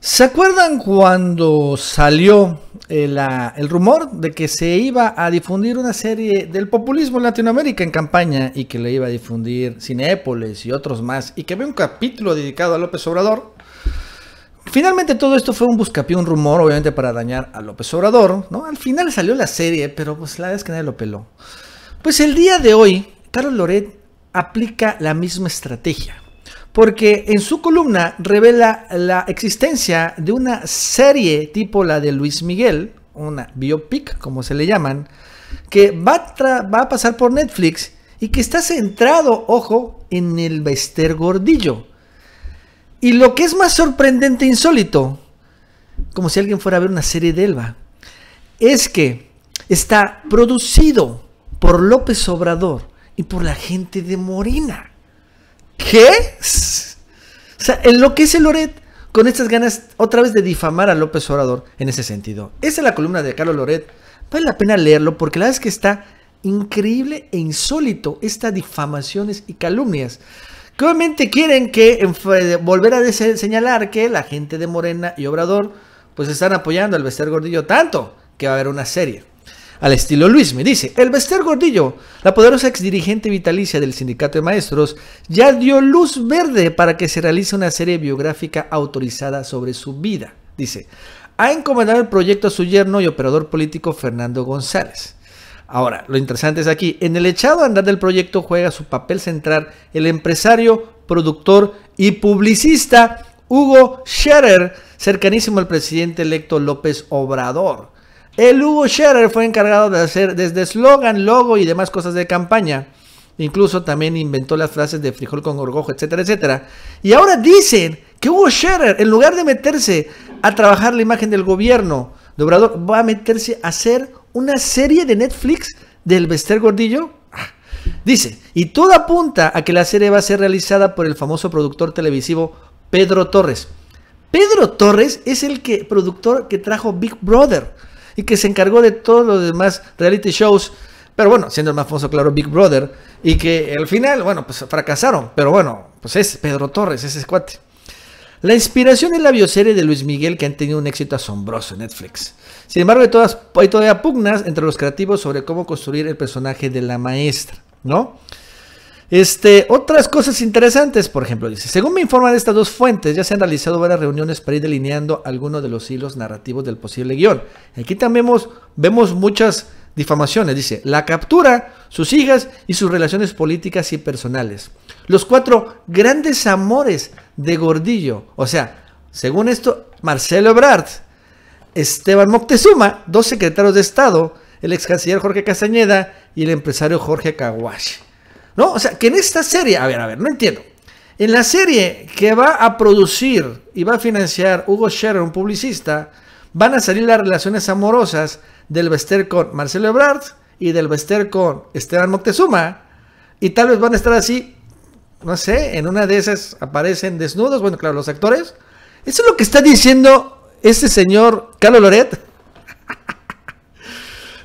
¿Se acuerdan cuando salió eh, el, rumor de que se iba a difundir una serie del populismo en Latinoamérica en campaña y que le iba a difundir Cinepolis y otros más y que había un capítulo dedicado a López Obrador? Finalmente todo esto fue un buscapié, un rumor, obviamente para dañar a López Obrador, ¿no? Al final salió la serie, pero pues la verdad es que nadie lo peló. Pues el día de hoy, Carlos Loret aplica la misma estrategia porque en su columna revela la existencia de una serie tipo la de Luis Miguel, una biopic como se le llaman, que va a, pasar por Netflix y que está centrado, ojo, en el Bester Gordillo. Y lo que es más sorprendente e insólito, como si alguien fuera a ver una serie de Elba, es que está producido por López Obrador y por la gente de Morina. ¿Qué? O sea, enloquece Loret con estas ganas otra vez de difamar a López Obrador en ese sentido. Esa es la columna de Carlos Loret. Vale la pena leerlo porque la verdad es que está increíble e insólito estas difamaciones y calumnias. Que obviamente quieren que volver a señalar que la gente de Morena y Obrador pues están apoyando al Bester Gordillo tanto que va a haber una serie al estilo Luis. Me dice, el Bester Gordillo, la poderosa exdirigente vitalicia del Sindicato de Maestros, ya dio luz verde para que se realice una serie biográfica autorizada sobre su vida. Dice, ha encomendado el proyecto a su yerno y operador político Fernando González. Ahora, lo interesante es aquí, en el echado andar del proyecto juega su papel central el empresario, productor y publicista Hugo Scherer, cercanísimo al presidente electo López Obrador. El Hugo Scherer fue encargado de hacer desde eslogan, logo y demás cosas de campaña. Incluso también inventó las frases de frijol con gorgojo, etcétera, etcétera. Y ahora dicen que Hugo Scherer, en lugar de meterse a trabajar la imagen del gobierno de va a meterse a hacer una serie de Netflix del Bester Gordillo. Dice, y todo apunta a que la serie va a ser realizada por el famoso productor televisivo Pedro Torres. Pedro Torres es el que, productor que trajo Big Brother y que se encargó de todos los demás reality shows. Pero bueno, siendo el más famoso, claro, Big Brother. Y que al final, bueno, pues fracasaron. Pero bueno, pues es Pedro Torres, ese es cuate. La inspiración es la bioserie de Luis Miguel que han tenido un éxito asombroso en Netflix. Sin embargo, todas, hay todavía pugnas entre los creativos sobre cómo construir el personaje de la maestra, ¿no? Este, otras cosas interesantes, por ejemplo, dice, según me informan estas dos fuentes, ya se han realizado varias reuniones para ir delineando algunos de los hilos narrativos del posible guión. Aquí también vemos, muchas difamaciones, dice, la captura, sus hijas y sus relaciones políticas y personales. Los cuatro grandes amores de Gordillo, o sea, según esto, Marcelo Ebrard, Esteban Moctezuma, dos secretarios de Estado, el ex canciller Jorge Castañeda y el empresario Jorge Kawashi. ¿No? O sea, que en esta serie, a ver, a ver, no entiendo. En la serie que va a producir y va a financiar Hugo Scherer, un publicista, van a salir las relaciones amorosas del Bester con Marcelo Ebrard y del Bester con Esteban Moctezuma. Y tal vez van a estar así, no sé, en una de esas aparecen desnudos, bueno, claro, los actores. Eso es lo que está diciendo este señor Carlos Loret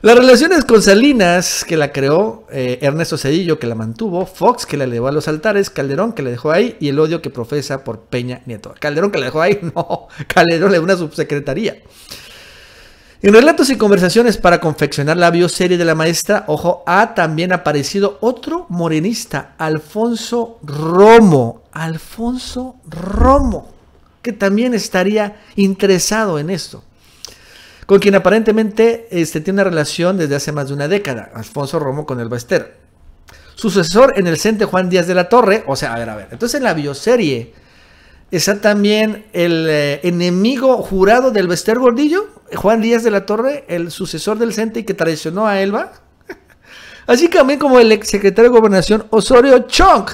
las relaciones con Salinas, que la creó, eh, Ernesto Cedillo, que la mantuvo, Fox, que la llevó a los altares, Calderón, que la dejó ahí, y el odio que profesa por Peña Nieto. Calderón, que la dejó ahí, no, Calderón le dio una subsecretaría. En relatos y conversaciones para confeccionar la bioserie de la maestra, ojo, ha también aparecido otro morenista, Alfonso Romo. Alfonso Romo, que también estaría interesado en esto con quien aparentemente este, tiene una relación desde hace más de una década, Alfonso Romo con el Ester. Sucesor en el CENTE Juan Díaz de la Torre, o sea, a ver, a ver. Entonces en la bioserie está también el eh, enemigo jurado del Bester Gordillo, Juan Díaz de la Torre, el sucesor del CENTE y que traicionó a Elba. Así también como el exsecretario de Gobernación Osorio Chong.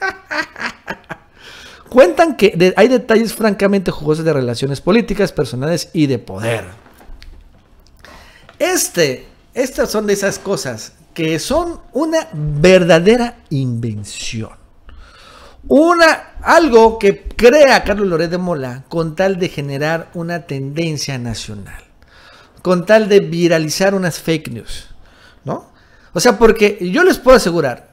Cuentan que hay detalles francamente jugosos de relaciones políticas, personales y de poder. Este, estas son de esas cosas que son una verdadera invención. Una, algo que crea Carlos Loret de Mola con tal de generar una tendencia nacional, con tal de viralizar unas fake news, ¿no? O sea, porque yo les puedo asegurar,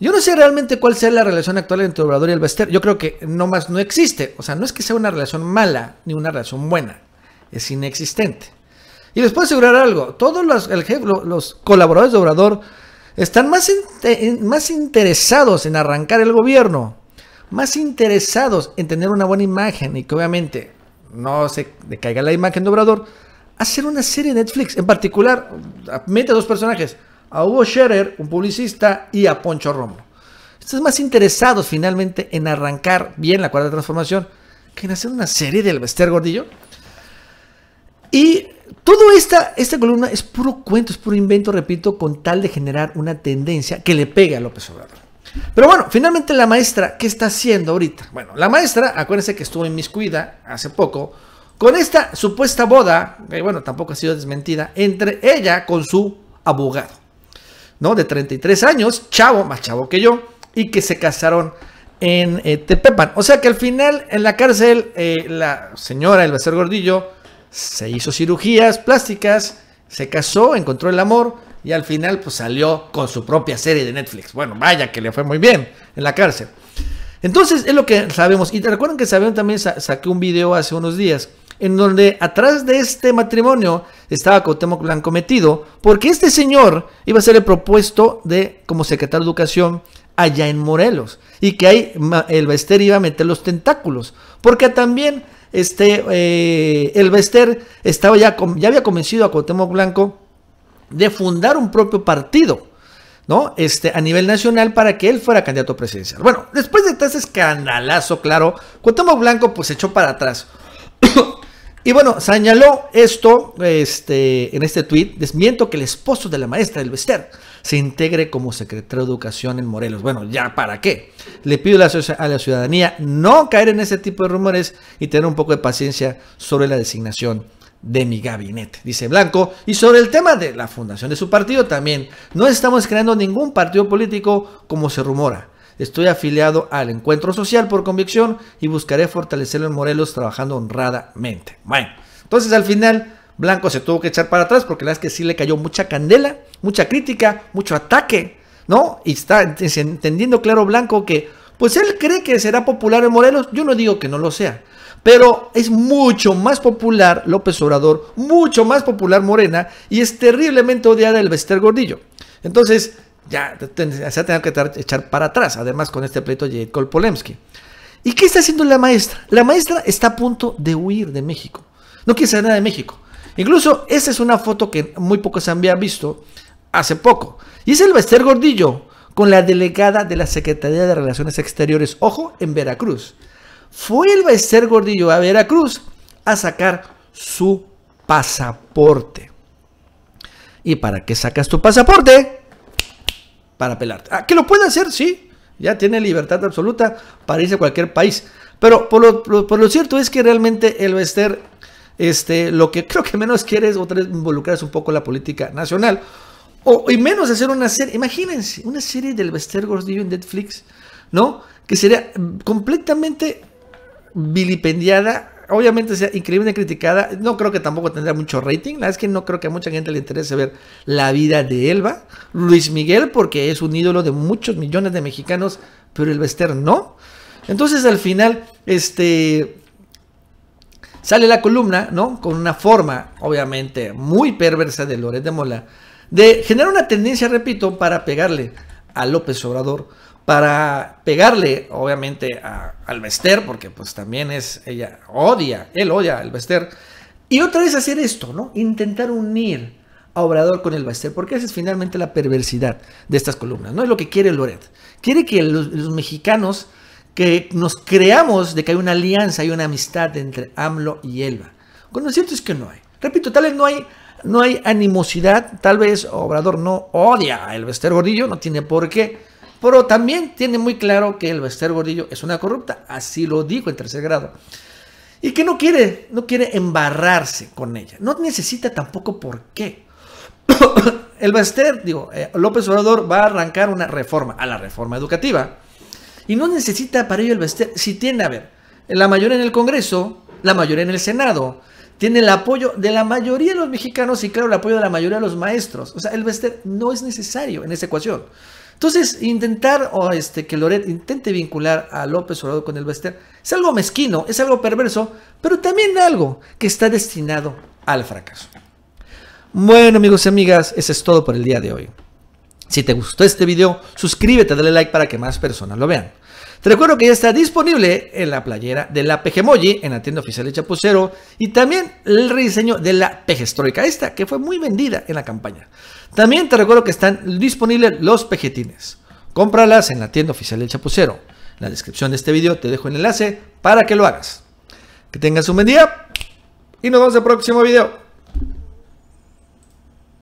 yo no sé realmente cuál sea la relación actual entre Obrador y Albester. yo creo que no más no existe, o sea, no es que sea una relación mala ni una relación buena, es inexistente. Y les puedo asegurar algo, todos los, el los colaboradores de Obrador están más, más interesados en arrancar el gobierno, más interesados en tener una buena imagen y que obviamente no se caiga la imagen de Obrador, hacer una serie de Netflix. En particular, mete a dos personajes, a Hugo Scherer, un publicista, y a Poncho Romo. Están más interesados finalmente en arrancar bien la cuarta transformación que en hacer una serie del Bester Gordillo. Y todo esta, esta columna es puro cuento, es puro invento, repito, con tal de generar una tendencia que le pegue a López Obrador. Pero bueno, finalmente la maestra, ¿qué está haciendo ahorita? Bueno, la maestra, acuérdense que estuvo inmiscuida hace poco con esta supuesta boda, que bueno, tampoco ha sido desmentida, entre ella con su abogado, ¿no? De 33 años, chavo, más chavo que yo, y que se casaron en eh, Tepepan. O sea que al final en la cárcel, eh, la señora El ser Gordillo se hizo cirugías plásticas, se casó, encontró el amor y al final pues salió con su propia serie de Netflix. Bueno, vaya que le fue muy bien en la cárcel. Entonces es lo que sabemos. Y te que sabemos también saqué un video hace unos días en donde atrás de este matrimonio estaba Cuauhtémoc Blanco metido, porque este señor iba a ser el propuesto de como secretario de educación allá en Morelos y que ahí el Bester iba a meter los tentáculos, porque también este, eh, el Bester estaba ya, ya había convencido a Cuauhtémoc Blanco de fundar un propio partido, ¿no? Este, a nivel nacional para que él fuera candidato presidencial. Bueno, después de este escandalazo, claro, Cuauhtémoc Blanco pues se echó para atrás. y bueno, señaló esto este, en este tweet, desmiento que el esposo de la maestra del Bester se integre como secretario de Educación en Morelos. Bueno, ya para qué. Le pido a la ciudadanía no caer en ese tipo de rumores y tener un poco de paciencia sobre la designación de mi gabinete, dice Blanco. Y sobre el tema de la fundación de su partido también, no estamos creando ningún partido político como se rumora. Estoy afiliado al encuentro social por convicción y buscaré fortalecerlo en Morelos trabajando honradamente. Bueno, entonces al final Blanco se tuvo que echar para atrás porque la verdad es que sí le cayó mucha candela mucha crítica, mucho ataque, ¿no? Y está entendiendo claro Blanco que, pues él cree que será popular en Morelos, yo no digo que no lo sea, pero es mucho más popular López Obrador, mucho más popular Morena y es terriblemente odiada el Bester Gordillo. Entonces, ya se ha tenido que echar para atrás, además con este pleito de Col ¿Y qué está haciendo la maestra? La maestra está a punto de huir de México. No quiere saber nada de México. Incluso esa es una foto que muy pocos han visto, hace poco. Y es el Bester Gordillo, con la delegada de la Secretaría de Relaciones Exteriores, ojo, en Veracruz. Fue el Bester Gordillo a Veracruz a sacar su pasaporte. ¿Y para qué sacas tu pasaporte? Para pelarte. Ah, ¿Que lo puede hacer? Sí. Ya tiene libertad absoluta para irse a cualquier país. Pero por lo, cierto es que realmente el Bester, este, lo que creo que menos quiere es otra involucrarse un poco en la política nacional o, y menos hacer una serie, imagínense, una serie del Bester Gordillo en Netflix, ¿no? Que sería completamente vilipendiada. Obviamente sea increíblemente criticada. No creo que tampoco tendría mucho rating. La verdad es que no creo que a mucha gente le interese ver la vida de Elba. Luis Miguel, porque es un ídolo de muchos millones de mexicanos, pero el Bester no. Entonces al final, este sale la columna, ¿no? Con una forma, obviamente, muy perversa de Loret de Mola, de generar una tendencia, repito, para pegarle a López Obrador, para pegarle, obviamente, a, al porque pues también es, ella odia, él odia al Bester, y otra vez hacer esto, ¿no? Intentar unir a Obrador con el Bester, porque esa es finalmente la perversidad de estas columnas, ¿no? Es lo que quiere Loret. Quiere que los, mexicanos que nos creamos de que hay una alianza, hay una amistad entre AMLO y ELBA. Cuando lo cierto es que no hay. Repito, tal vez no hay no hay animosidad, tal vez Obrador no odia a Elvester Gordillo, no tiene por qué, pero también tiene muy claro que Bester Gordillo es una corrupta, así lo dijo en tercer grado. Y que no quiere, no quiere embarrarse con ella, no necesita tampoco por qué. Bester, digo, eh, López Obrador va a arrancar una reforma, a la reforma educativa, y no necesita para ello Bester, si tiene, a ver, la mayoría en el Congreso, la mayoría en el Senado, tiene el apoyo de la mayoría de los mexicanos y claro, el apoyo de la mayoría de los maestros. O sea, el Vester no es necesario en esa ecuación. Entonces, intentar o este, que Loret intente vincular a López Obrador con el Vester es algo mezquino, es algo perverso, pero también algo que está destinado al fracaso. Bueno, amigos y amigas, eso es todo por el día de hoy. Si te gustó este video, suscríbete, dale like para que más personas lo vean. Te recuerdo que ya está disponible en la playera de la Pejemoji, en la tienda oficial de Chapucero, y también el rediseño de la Pejestroica, esta que fue muy vendida en la campaña. También te recuerdo que están disponibles los pejetines. Cómpralas en la tienda oficial de Chapucero. En la descripción de este video te dejo el enlace para que lo hagas. Que tengas un buen día y nos vemos en el próximo video.